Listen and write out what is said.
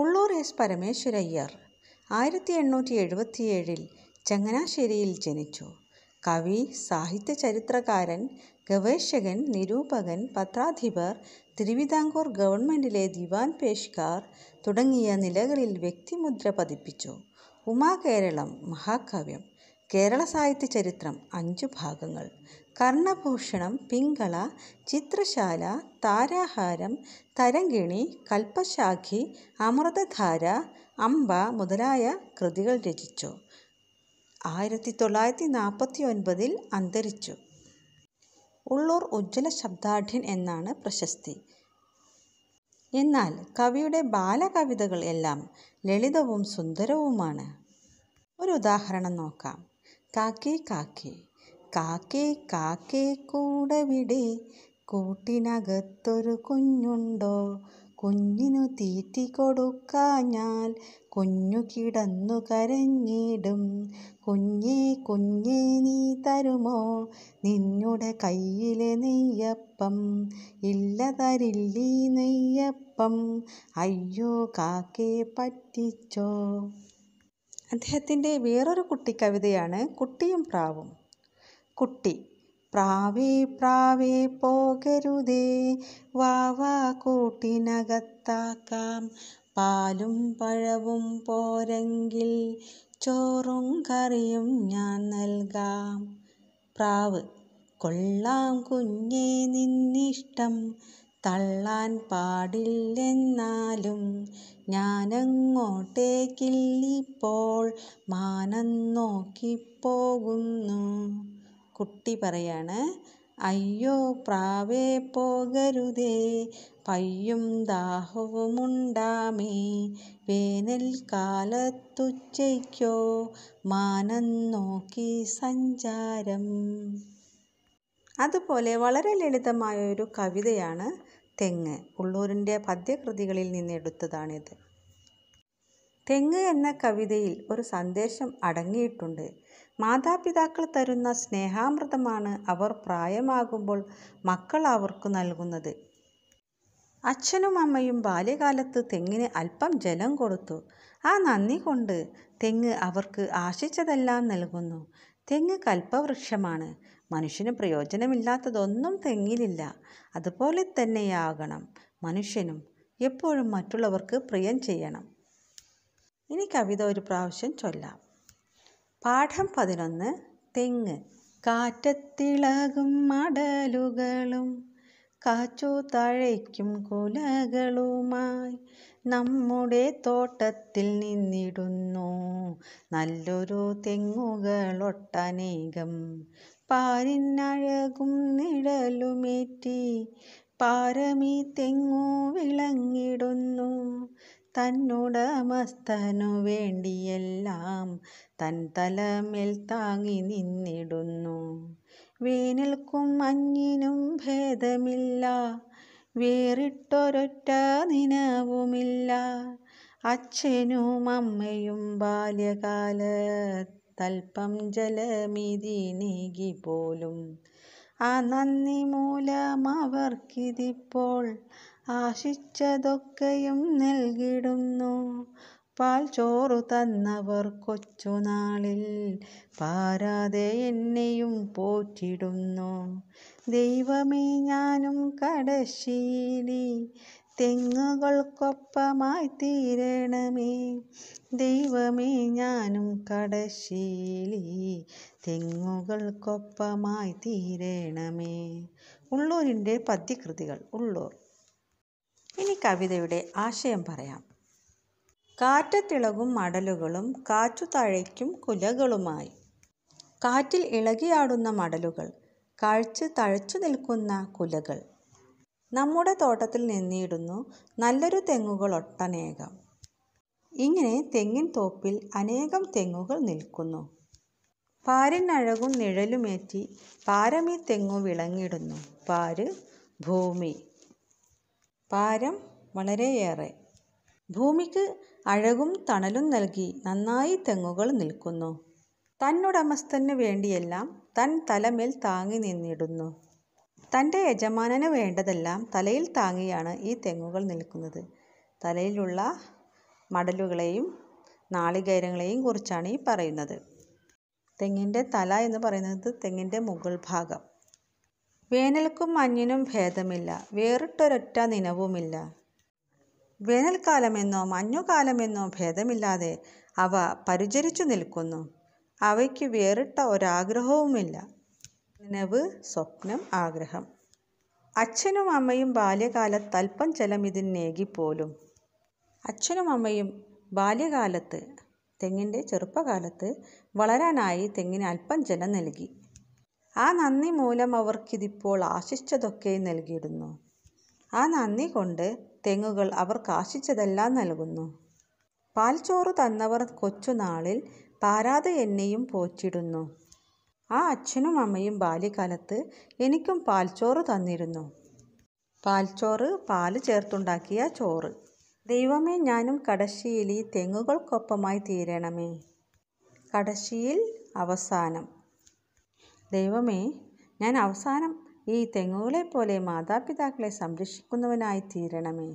Ulloor S Parameswara Iyer ആയിരത്തി എണ്ണൂറ്റി എഴുപത്തിയേഴിൽ ചങ്ങനാശ്ശേരിയിൽ ജനിച്ചു കവി സാഹിത്യ ചരിത്രകാരൻ ഗവേഷകൻ നിരൂപകൻ പത്രാധിപർ തിരുവിതാംകൂർ ഗവൺമെൻറ്റിലെ ദിവാൻ പേഷ്കാർ തുടങ്ങിയ നിലകളിൽ വ്യക്തിമുദ്ര പതിപ്പിച്ചു ഉമാകേരളം മഹാകാവ്യം കേരള സാഹിത്യ ചരിത്രം അഞ്ചു ഭാഗങ്ങൾ കർണഭൂഷണം പിംഗള ചിത്രശാല താരാഹാരം തരംഗിണി കൽപ്പശാഖി അമൃതധാര അമ്പ മുതലായ കൃതികൾ രചിച്ചു ആയിരത്തി തൊള്ളായിരത്തി നാൽപ്പത്തി ഒൻപതിൽ അന്തരിച്ചു ഉള്ളൂർ ഉജ്ജ്വല ശബ്ദാഠ്യൻ എന്നാണ് പ്രശസ്തി എന്നാൽ കവിയുടെ ബാലകവിതകൾ എല്ലാം ലളിതവും സുന്ദരവുമാണ് ഒരു ഉദാഹരണം നോക്കാം കാക്കി കാക്കി കാക്കേ കാക്കേ കൂടവിടെ കൂട്ടിനകത്തൊരു കുഞ്ഞുണ്ടോ കുഞ്ഞിനു തീറ്റി കൊടുക്കാഞ്ഞാൽ കുഞ്ഞു കിടന്നു കരഞ്ഞിടും കുഞ്ഞേ കുഞ്ഞേ നീ തരുമോ നിന്നുടെ കയ്യിലെ നെയ്യപ്പം ഇല്ല തരില്ലീ നെയ്യപ്പം അയ്യോ കാക്കേ പറ്റിച്ചോ അദ്ദേഹത്തിൻ്റെ വേറൊരു കുട്ടിക്കവിതയാണ് കുട്ടിയും പ്രാവും കുട്ടി പ്രാവേ പ്രാവേ പോകരുതേ വാവ കൂട്ടിനകത്താക്കാം പാലും പഴവും പോരെങ്കിൽ ചോറും കറിയും ഞാൻ നൽകാം പ്രാവ് കൊള്ളാം കുഞ്ഞേ നിന്നിഷ്ടം തള്ളാൻ പാടില്ലെന്നാലും ഞാനങ്ങോട്ടേക്കില്ലിപ്പോൾ മാനം നോക്കിപ്പോകുന്നു കുട്ടി പറയാണ് അയ്യോ പ്രാവേ പോകരുതേ പയ്യും ദാഹവുമുണ്ടാമേ വേനൽക്കാലത്തുച്ചയ്ക്കോ മാനം നോക്കി സഞ്ചാരം അതുപോലെ വളരെ ലളിതമായ ഒരു കവിതയാണ് തെങ്ങ് ഉള്ളൂരിൻ്റെ പദ്യകൃതികളിൽ നിന്ന് എടുത്തതാണിത് തെങ്ങ് എന്ന കവിതയിൽ ഒരു സന്ദേശം അടങ്ങിയിട്ടുണ്ട് മാതാപിതാക്കൾ തരുന്ന സ്നേഹാമൃതമാണ് അവർ പ്രായമാകുമ്പോൾ മക്കൾ അവർക്ക് നൽകുന്നത് അച്ഛനും അമ്മയും ബാല്യകാലത്ത് തെങ്ങിന് അല്പം ജലം കൊടുത്തു ആ നന്ദി കൊണ്ട് തെങ്ങ് അവർക്ക് ആശിച്ചതെല്ലാം നൽകുന്നു തെങ്ങ് കൽപ്പവൃക്ഷമാണ് മനുഷ്യന് പ്രയോജനമില്ലാത്തതൊന്നും തെങ്ങിലില്ല അതുപോലെ തന്നെയാകണം മനുഷ്യനും എപ്പോഴും മറ്റുള്ളവർക്ക് പ്രിയം ചെയ്യണം ഇനി കവിത ഒരു പ്രാവശ്യം ചൊല്ലാം പാഠം പതിനൊന്ന് തെങ്ങ് കാറ്റത്തിളകും മടലുകളും കാച്ചു തഴയ്ക്കും കുലകളുമായി നമ്മുടെ തോട്ടത്തിൽ നിന്നിടുന്നു നല്ലൊരു തെങ്ങുകളൊട്ടനേകം പാരിനഴകും നിഴലുമേറ്റി പാരമീ തെങ്ങു വിളങ്ങിടുന്നു തന്നുടമസ്ഥനു വേണ്ടിയെല്ലാം തൻ തലമേൽ താങ്ങി നിന്നിടുന്നു വേനൽക്കും മഞ്ഞിനും ഭേദമില്ല വേറിട്ടൊരൊറ്റ നിനവുമില്ല അച്ഛനും അമ്മയും ജലമിതി നീകി പോലും ആ നന്ദി മൂലം അവർക്കിതിപ്പോൾ ആശിച്ചതൊക്കെയും നൽകിടുന്നു പാൽ ചോറു തന്നവർ കൊച്ചുനാളിൽ പാരാതെ എന്നെയും പോറ്റിടുന്നു ദൈവമേ ഞാനും കടശീലി തെങ്ങുകൾക്കൊപ്പമായി തീരണമേ ദൈവമേ ഞാനും കടശീലി തെങ്ങുകൾക്കൊപ്പമായി തീരണമേ ഉള്ളൂരിൻ്റെ പദ്യകൃതികൾ ഉള്ളൂർ ഇനി കവിതയുടെ ആശയം പറയാം കാറ്റത്തിളകും മടലുകളും കാറ്റു തഴയ്ക്കും കുലകളുമായി കാറ്റിൽ ഇളകിയാടുന്ന മടലുകൾ കാഴ്ച തഴച്ചു നിൽക്കുന്ന കുലകൾ നമ്മുടെ തോട്ടത്തിൽ നിന്നിടുന്നു നല്ലൊരു തെങ്ങുകൾ ഒട്ടനേകം ഇങ്ങനെ തെങ്ങിൻ തോപ്പിൽ അനേകം തെങ്ങുകൾ നിൽക്കുന്നു പാരിനഴകും നിഴലുമേറ്റി പാരമീ തെങ്ങു വിളങ്ങിടുന്നു പാര് ഭൂമി പാരം വളരെയേറെ. ഭൂമിക്ക് അഴകും തണലും നൽകി നന്നായി തെങ്ങുകൾ നിൽക്കുന്നു. തന്നുടമസ്ഥന് വേണ്ടിയെല്ലാം തൻ തലമേൽ താങ്ങി നിന്നിടുന്നു. തന്റെ യജമാനന് വേണ്ടതെല്ലാം തലയിൽ താങ്ങിയാണ് ഈ തെങ്ങുകൾ നിൽക്കുന്നത്. തലയിലുള്ള മടലുകളെയും നാളികേരങ്ങളെയും കുറിച്ചാണ് ഈ പറയുന്നത്. തെങ്ങിന്റെ തല എന്ന് പറയുന്നത് തെങ്ങിന്റെ ഭാഗം വേനൽക്കും മഞ്ഞിനും ഭേദമില്ല വേറിട്ടൊരൊറ്റ നിനവുമില്ല വേനൽക്കാലമെന്നോ മഞ്ഞുകാലമെന്നോ ഭേദമില്ലാതെ അവ പരിചരിച്ചു നിൽക്കുന്നു അവയ്ക്ക് വേറിട്ട ഒരാഗ്രഹവുമില്ല നിനവ് സ്വപ്നം ആഗ്രഹം അച്ഛനും അമ്മയും ബാല്യകാലത്ത് അല്പം ജലം ഇതിനേകിപ്പോലും അച്ഛനും അമ്മയും ബാല്യകാലത്ത് തെങ്ങിൻ്റെ ചെറുപ്പകാലത്ത് വളരാനായി തെങ്ങിന് അല്പം ജലം നൽകി ആ നന്ദി മൂലം അവർക്കിതിപ്പോൾ ആശിച്ചതൊക്കെ നൽകിയിടുന്നു ആ നന്ദി കൊണ്ട് തെങ്ങുകൾ അവർക്ക് ആശിച്ചതെല്ലാം നൽകുന്നു പാൽച്ചോറ് തന്നവർ കൊച്ചുനാളിൽ പാരാത എന്നെയും പോറ്റിടുന്നു ആ അച്ഛനും അമ്മയും ബാല്യകാലത്ത് എനിക്കും പാൽച്ചോറ് തന്നിരുന്നു പാൽച്ചോറ് പാല് ചേർത്തുണ്ടാക്കിയ ചോറ് ദൈവമേ ഞാനും കടശ്ശിയിൽ ഈ തെങ്ങുകൾക്കൊപ്പമായി തീരണമേ കടശ്ശിയിൽ അവസാനം ദൈവമേ ഞാൻ അവസാനം ഈ തെങ്ങുകളെപ്പോലെ മാതാപിതാക്കളെ സംരക്ഷിക്കുന്നവനായി തീരണമേ